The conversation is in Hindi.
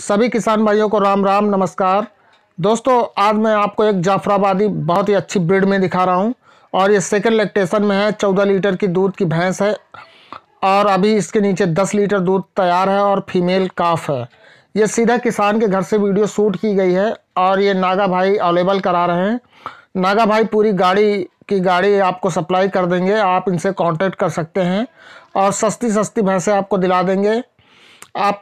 सभी किसान भाइयों को राम राम नमस्कार दोस्तों आज मैं आपको एक जाफराबादी बहुत ही अच्छी ब्रीड में दिखा रहा हूँ और ये सेकेंड लेक्टेशन में है चौदह लीटर की दूध की भैंस है और अभी इसके नीचे दस लीटर दूध तैयार है और फीमेल काफ है ये सीधा किसान के घर से वीडियो शूट की गई है और ये नागा भाई अवेलेबल करा रहे हैं नागा भाई पूरी गाड़ी की गाड़ी आपको सप्लाई कर देंगे आप इनसे कॉन्टेक्ट कर सकते हैं और सस्ती सस्ती भैंसें आपको दिला देंगे आप